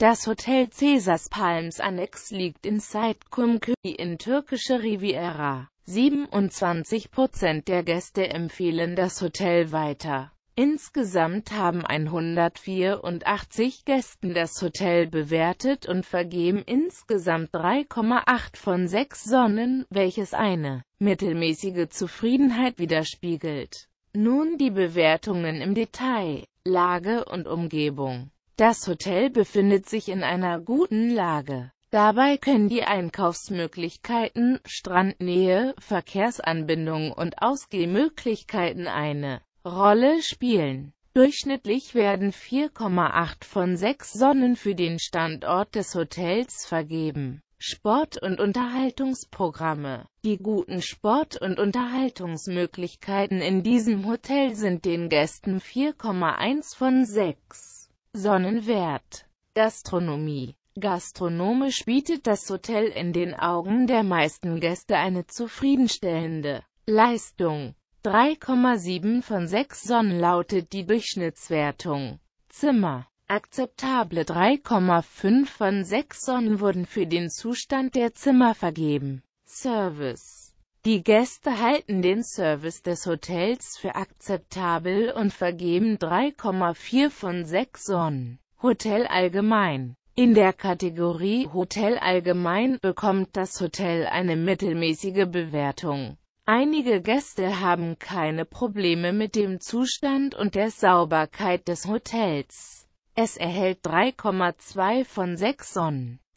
Das Hotel Caesars Palms Annex liegt in Said Kumkü in türkische Riviera. 27% der Gäste empfehlen das Hotel weiter. Insgesamt haben 184 Gästen das Hotel bewertet und vergeben insgesamt 3,8 von 6 Sonnen, welches eine mittelmäßige Zufriedenheit widerspiegelt. Nun die Bewertungen im Detail, Lage und Umgebung. Das Hotel befindet sich in einer guten Lage. Dabei können die Einkaufsmöglichkeiten, Strandnähe, Verkehrsanbindung und Ausgehmöglichkeiten eine Rolle spielen. Durchschnittlich werden 4,8 von 6 Sonnen für den Standort des Hotels vergeben. Sport- und Unterhaltungsprogramme Die guten Sport- und Unterhaltungsmöglichkeiten in diesem Hotel sind den Gästen 4,1 von 6. Sonnenwert. Gastronomie. Gastronomisch bietet das Hotel in den Augen der meisten Gäste eine zufriedenstellende Leistung. 3,7 von 6 Sonnen lautet die Durchschnittswertung. Zimmer. Akzeptable 3,5 von 6 Sonnen wurden für den Zustand der Zimmer vergeben. Service die Gäste halten den Service des Hotels für akzeptabel und vergeben 3,4 von 6 Sonnen. Hotel allgemein In der Kategorie Hotel allgemein bekommt das Hotel eine mittelmäßige Bewertung. Einige Gäste haben keine Probleme mit dem Zustand und der Sauberkeit des Hotels. Es erhält 3,2 von 6 Sonnen.